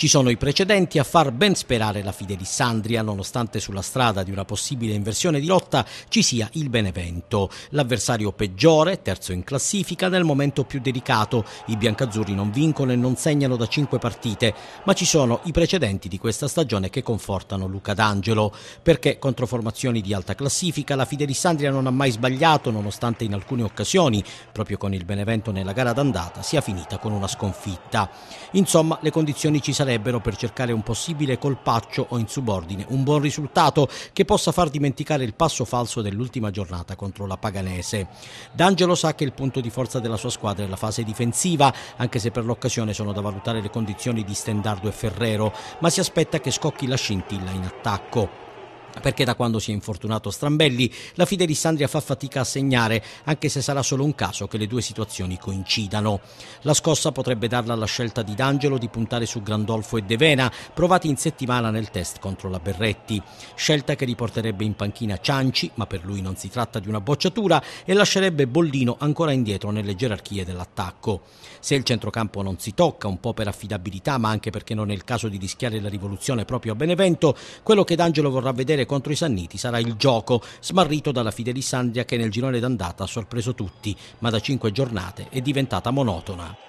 Ci sono i precedenti a far ben sperare la Fidelissandria, nonostante sulla strada di una possibile inversione di lotta ci sia il Benevento, l'avversario peggiore, terzo in classifica, nel momento più delicato. I biancazzurri non vincono e non segnano da cinque partite, ma ci sono i precedenti di questa stagione che confortano Luca D'Angelo, perché contro formazioni di alta classifica la Fidelissandria non ha mai sbagliato, nonostante in alcune occasioni, proprio con il Benevento nella gara d'andata, sia finita con una sconfitta. Insomma, le condizioni ci sarebbero sarebbero per cercare un possibile colpaccio o insubordine, un buon risultato che possa far dimenticare il passo falso dell'ultima giornata contro la Paganese. D'Angelo sa che il punto di forza della sua squadra è la fase difensiva, anche se per l'occasione sono da valutare le condizioni di Stendardo e Ferrero, ma si aspetta che scocchi la scintilla in attacco perché da quando si è infortunato Strambelli la Fidelissandria fa fatica a segnare, anche se sarà solo un caso che le due situazioni coincidano. La scossa potrebbe darla alla scelta di D'Angelo di puntare su Grandolfo e De Vena provati in settimana nel test contro la Berretti. Scelta che riporterebbe in panchina Cianci, ma per lui non si tratta di una bocciatura, e lascerebbe Bollino ancora indietro nelle gerarchie dell'attacco. Se il centrocampo non si tocca, un po' per affidabilità, ma anche perché non è il caso di rischiare la rivoluzione proprio a Benevento, quello che D'Angelo vorrà vedere sera contro i Sanniti sarà il gioco, smarrito dalla Fidelisandria che nel girone d'andata ha sorpreso tutti, ma da cinque giornate è diventata monotona.